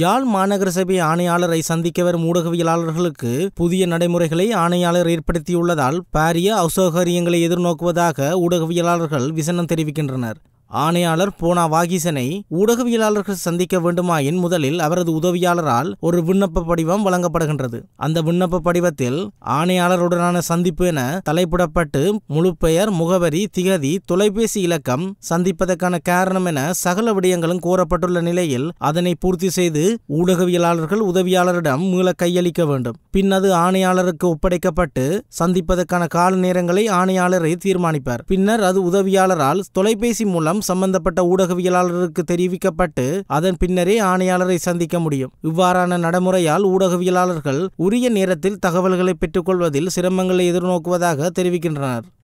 யாழ் மாநகர சபை ஆணையாளரை சந்திக்க வரும் ஊடகவியலாளர்களுக்கு புதிய நடைமுறைகளை ஆணையாளர் ஏற்படுத்தியுள்ளதால் பாரிய அசௌகரியங்களை எதிர்நோக்குவதாக ஊடகவியலாளர்கள் விசனம் தெரிவிக்கின்றனர் ஆணையாளர் போனா வாகிசனை ஊடகவியலாளர்கள் சந்திக்க வேண்டுமாயின் முதலில் அவரது உதவியாளரால் ஒரு விண்ணப்ப படிவம் வழங்கப்படுகின்றது அந்த விண்ணப்ப படிவத்தில் ஆணையாளருடனான சந்திப்பு என தலைப்பிடப்பட்டு முழுப்பெயர் முகவரி திகதி தொலைபேசி இலக்கம் சந்திப்பதற்கான காரணம் என சகல விடயங்களும் கோரப்பட்டுள்ள நிலையில் அதனை பூர்த்தி செய்து ஊடகவியலாளர்கள் உதவியாளரிடம் மீள கையளிக்க வேண்டும் பின் அது ஆணையாளருக்கு ஒப்படைக்கப்பட்டு சந்திப்பதற்கான கால நேரங்களை ஆணையாளரை தீர்மானிப்பார் பின்னர் அது உதவியாளரால் தொலைபேசி மூலம் சம்பந்தப்பட்ட ஊடகவியலாளருக்கு தெரிவிக்கப்பட்டு அதன் பின்னரே ஆணையாளரை சந்திக்க முடியும் இவ்வாறான நடைமுறையால் ஊடகவியலாளர்கள் உரிய நேரத்தில் தகவல்களை பெற்றுக்கொள்வதில் சிரமங்களை எதிர்நோக்குவதாக தெரிவிக்கின்றனர்